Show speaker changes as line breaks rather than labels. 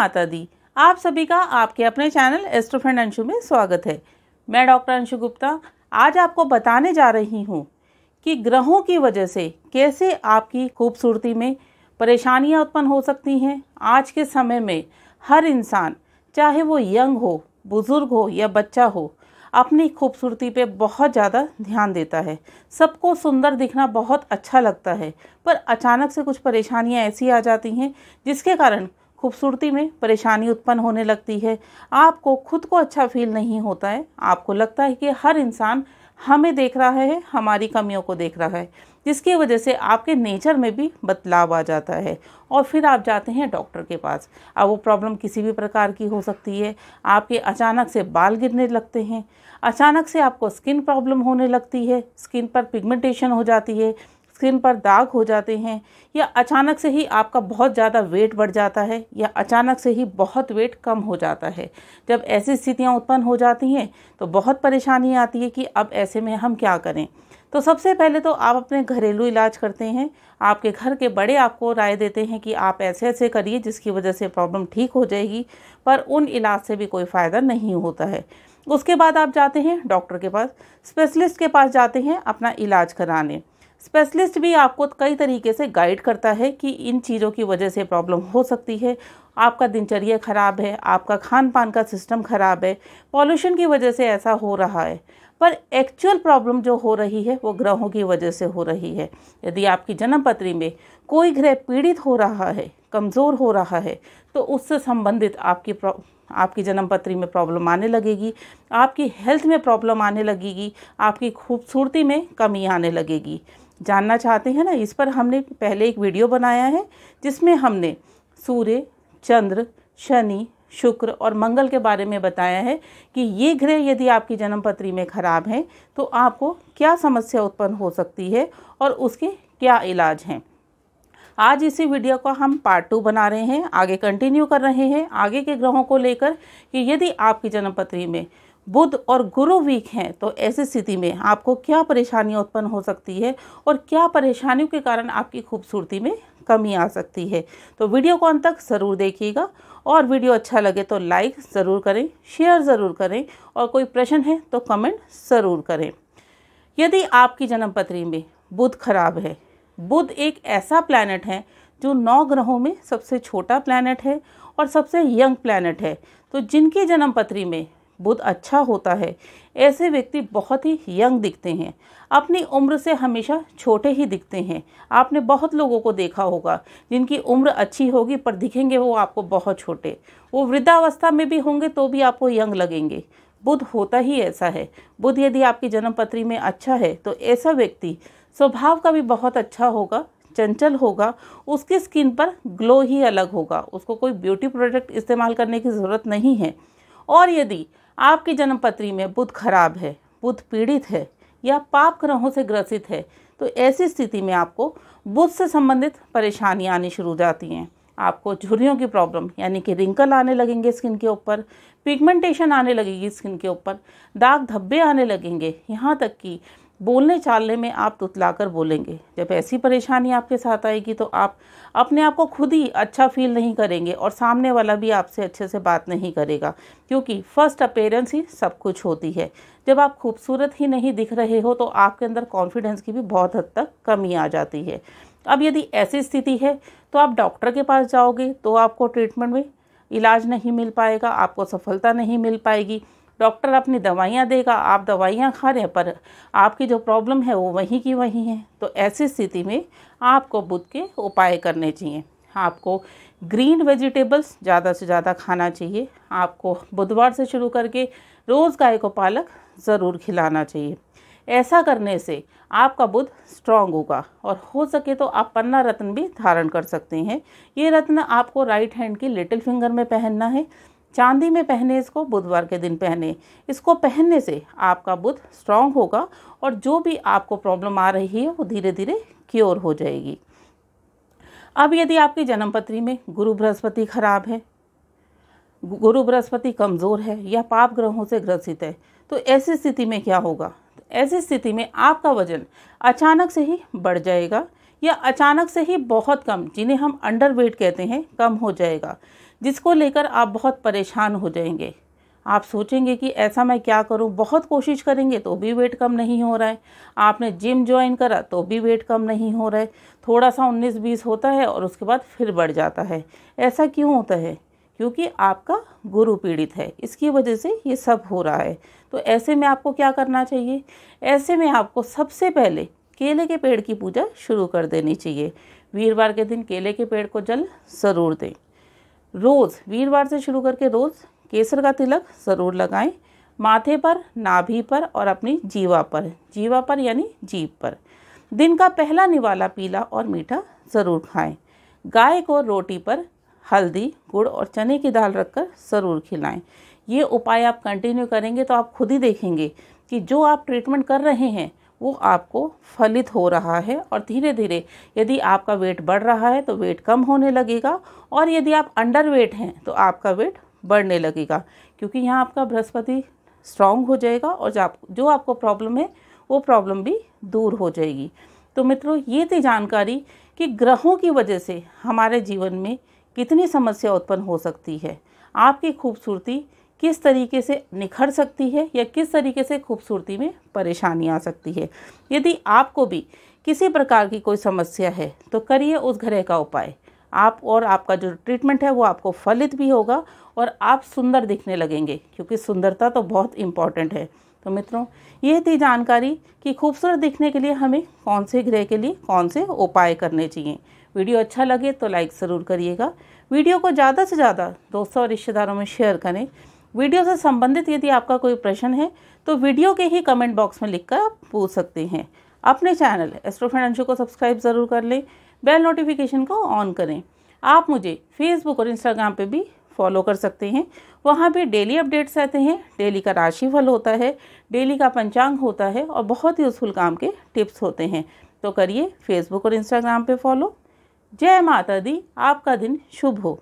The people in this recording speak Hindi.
माता दी आप सभी का आपके अपने चैनल एस्ट्रोफ्रेंड अंशु में स्वागत है मैं डॉक्टर अंशु गुप्ता आज आपको बताने जा रही हूँ कि ग्रहों की वजह से कैसे आपकी खूबसूरती में परेशानियाँ उत्पन्न हो सकती हैं आज के समय में हर इंसान चाहे वो यंग हो बुज़ुर्ग हो या बच्चा हो अपनी खूबसूरती पे बहुत ज़्यादा ध्यान देता है सबको सुंदर दिखना बहुत अच्छा लगता है पर अचानक से कुछ परेशानियाँ ऐसी आ जाती हैं जिसके कारण खूबसूरती में परेशानी उत्पन्न होने लगती है आपको खुद को अच्छा फील नहीं होता है आपको लगता है कि हर इंसान हमें देख रहा है हमारी कमियों को देख रहा है जिसकी वजह से आपके नेचर में भी बदलाव आ जाता है और फिर आप जाते हैं डॉक्टर के पास अब वो प्रॉब्लम किसी भी प्रकार की हो सकती है आपके अचानक से बाल गिरने लगते हैं अचानक से आपको स्किन प्रॉब्लम होने लगती है स्किन पर पिगमेंटेशन हो जाती है स्किन पर दाग हो जाते हैं या अचानक से ही आपका बहुत ज़्यादा वेट बढ़ जाता है या अचानक से ही बहुत वेट कम हो जाता है जब ऐसी स्थितियाँ उत्पन्न हो जाती हैं तो बहुत परेशानी आती है कि अब ऐसे में हम क्या करें तो सबसे पहले तो आप अपने घरेलू इलाज करते हैं आपके घर के बड़े आपको राय देते हैं कि आप ऐसे ऐसे करिए जिसकी वजह से प्रॉब्लम ठीक हो जाएगी पर उन इलाज से भी कोई फ़ायदा नहीं होता है उसके बाद आप जाते हैं डॉक्टर के पास स्पेशलिस्ट के पास जाते हैं अपना इलाज कराने स्पेशलिस्ट भी आपको कई तरीके से गाइड करता है कि इन चीज़ों की वजह से प्रॉब्लम हो सकती है आपका दिनचर्या ख़राब है आपका खान पान का सिस्टम ख़राब है पॉल्यूशन की वजह से ऐसा हो रहा है पर एक्चुअल प्रॉब्लम जो हो रही है वो ग्रहों की वजह से हो रही है यदि आपकी जन्मपत्री में कोई ग्रह पीड़ित हो रहा है कमज़ोर हो रहा है तो उससे संबंधित आपकी आपकी जन्मपत्री में प्रॉब्लम आने लगेगी आपकी हेल्थ में प्रॉब्लम आने लगेगी आपकी खूबसूरती में कमी आने लगेगी जानना चाहते हैं ना इस पर हमने पहले एक वीडियो बनाया है जिसमें हमने सूर्य चंद्र शनि शुक्र और मंगल के बारे में बताया है कि ये ग्रह यदि आपकी जन्मपत्री में खराब हैं तो आपको क्या समस्या उत्पन्न हो सकती है और उसके क्या इलाज हैं आज इसी वीडियो को हम पार्ट टू बना रहे हैं आगे कंटिन्यू कर रहे हैं आगे के ग्रहों को लेकर कि यदि आपकी जन्मपत्री में बुध और गुरु वीक हैं तो ऐसी स्थिति में आपको क्या परेशानियाँ उत्पन्न हो सकती है और क्या परेशानियों के कारण आपकी खूबसूरती में कमी आ सकती है तो वीडियो को अंत तक ज़रूर देखिएगा और वीडियो अच्छा लगे तो लाइक ज़रूर करें शेयर ज़रूर करें और कोई प्रश्न है तो कमेंट ज़रूर करें यदि आपकी जन्मपत्री में बुध खराब है बुध एक ऐसा प्लानट है जो नौ ग्रहों में सबसे छोटा प्लानट है और सबसे यंग प्लानट है तो जिनकी जन्मपत्री में बुध अच्छा होता है ऐसे व्यक्ति बहुत ही यंग दिखते हैं अपनी उम्र से हमेशा छोटे ही दिखते हैं आपने बहुत लोगों को देखा होगा जिनकी उम्र अच्छी होगी पर दिखेंगे वो आपको बहुत छोटे वो वृद्धावस्था में भी होंगे तो भी आपको यंग लगेंगे बुध होता ही ऐसा है बुध यदि आपकी जन्मपत्री में अच्छा है तो ऐसा व्यक्ति स्वभाव का भी बहुत अच्छा होगा चंचल होगा उसकी स्किन पर ग्लो ही अलग होगा उसको कोई ब्यूटी प्रोडक्ट इस्तेमाल करने की ज़रूरत नहीं है और यदि आपकी जन्मपत्री में बुध खराब है बुध पीड़ित है या पाप ग्रहों से ग्रसित है तो ऐसी स्थिति में आपको बुध से संबंधित परेशानियाँ आनी शुरू हो जाती हैं आपको झुर्रियों की प्रॉब्लम यानी कि रिंकल आने लगेंगे स्किन के ऊपर पिगमेंटेशन आने लगेगी स्किन के ऊपर दाग धब्बे आने लगेंगे यहाँ तक कि बोलने चालने में आप तुतलाकर बोलेंगे जब ऐसी परेशानी आपके साथ आएगी तो आप अपने आप को खुद ही अच्छा फील नहीं करेंगे और सामने वाला भी आपसे अच्छे से बात नहीं करेगा क्योंकि फर्स्ट अपेयरेंस ही सब कुछ होती है जब आप खूबसूरत ही नहीं दिख रहे हो तो आपके अंदर कॉन्फिडेंस की भी बहुत हद तक कमी आ जाती है अब यदि ऐसी स्थिति है तो आप डॉक्टर के पास जाओगे तो आपको ट्रीटमेंट में इलाज नहीं मिल पाएगा आपको सफलता नहीं मिल पाएगी डॉक्टर अपनी दवाइयाँ देगा आप दवाइयाँ खा रहे हैं पर आपकी जो प्रॉब्लम है वो वहीं की वहीं है तो ऐसी स्थिति में आपको बुध के उपाय करने चाहिए आपको ग्रीन वेजिटेबल्स ज़्यादा से ज़्यादा खाना चाहिए आपको बुधवार से शुरू करके रोज़ गाय को पालक ज़रूर खिलाना चाहिए ऐसा करने से आपका बुध स्ट्रांग होगा और हो सके तो आप पन्ना रत्न भी धारण कर सकते हैं ये रत्न आपको राइट हैंड की लिटिल फिंगर में पहनना है चांदी में पहने इसको बुधवार के दिन पहने इसको पहनने से आपका बुध स्ट्रांग होगा और जो भी आपको प्रॉब्लम आ रही है वो धीरे धीरे क्योर हो जाएगी अब यदि आपकी जन्मपत्री में गुरु बृहस्पति खराब है गुरु बृहस्पति कमज़ोर है या पाप ग्रहों से ग्रसित है तो ऐसी स्थिति में क्या होगा ऐसी स्थिति में आपका वजन अचानक से ही बढ़ जाएगा या अचानक से ही बहुत कम जिन्हें हम अंडर वेट कहते हैं कम हो जाएगा जिसको लेकर आप बहुत परेशान हो जाएंगे आप सोचेंगे कि ऐसा मैं क्या करूं बहुत कोशिश करेंगे तो भी वेट कम नहीं हो रहा है आपने जिम ज्वाइन करा तो भी वेट कम नहीं हो रहा है थोड़ा सा उन्नीस बीस होता है और उसके बाद फिर बढ़ जाता है ऐसा क्यों होता है क्योंकि आपका गुरु पीड़ित है इसकी वजह से ये सब हो रहा है तो ऐसे में आपको क्या करना चाहिए ऐसे में आपको सबसे पहले केले के पेड़ की पूजा शुरू कर देनी चाहिए वीरवार के दिन केले के पेड़ को जल ज़रूर दें रोज़ वीरवार से शुरू करके रोज़ केसर का तिलक ज़रूर लगाएं माथे पर नाभि पर और अपनी जीवा पर जीवा पर यानी जीव पर दिन का पहला निवाला पीला और मीठा ज़रूर खाएं गाय को रोटी पर हल्दी गुड़ और चने की दाल रखकर ज़रूर खिलाएं ये उपाय आप कंटिन्यू करेंगे तो आप खुद ही देखेंगे कि जो आप ट्रीटमेंट कर रहे हैं वो आपको फलित हो रहा है और धीरे धीरे यदि आपका वेट बढ़ रहा है तो वेट कम होने लगेगा और यदि आप अंडर वेट हैं तो आपका वेट बढ़ने लगेगा क्योंकि यहाँ आपका बृहस्पति स्ट्रांग हो जाएगा और जो जो आपको प्रॉब्लम है वो प्रॉब्लम भी दूर हो जाएगी तो मित्रों ये थी जानकारी कि ग्रहों की वजह से हमारे जीवन में कितनी समस्या उत्पन्न हो सकती है आपकी खूबसूरती किस तरीके से निखर सकती है या किस तरीके से खूबसूरती में परेशानी आ सकती है यदि आपको भी किसी प्रकार की कोई समस्या है तो करिए उस ग्रह का उपाय आप और आपका जो ट्रीटमेंट है वो आपको फलित भी होगा और आप सुंदर दिखने लगेंगे क्योंकि सुंदरता तो बहुत इम्पॉर्टेंट है तो मित्रों ये थी जानकारी कि खूबसूरत दिखने के लिए हमें कौन से ग्रह के लिए कौन से उपाय करने चाहिए वीडियो अच्छा लगे तो लाइक ज़रूर करिएगा वीडियो को ज़्यादा से ज़्यादा दोस्तों और रिश्तेदारों में शेयर करें वीडियो से संबंधित यदि आपका कोई प्रश्न है तो वीडियो के ही कमेंट बॉक्स में लिखकर आप पूछ सकते हैं अपने चैनल एस्ट्रो फाइनेंशियल को सब्सक्राइब ज़रूर कर लें बेल नोटिफिकेशन को ऑन करें आप मुझे फेसबुक और इंस्टाग्राम पे भी फॉलो कर सकते हैं वहाँ भी डेली अपडेट्स रहते हैं डेली का राशिफल होता है डेली का पंचांग होता है और बहुत ही यूज़फुल काम के टिप्स होते हैं तो करिए फेसबुक और इंस्टाग्राम पे फॉलो जय माता दी आपका दिन शुभ हो